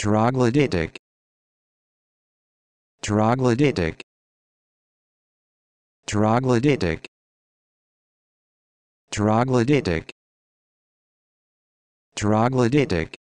troglodytic troglodytic troglodytic troglodytic troglodytic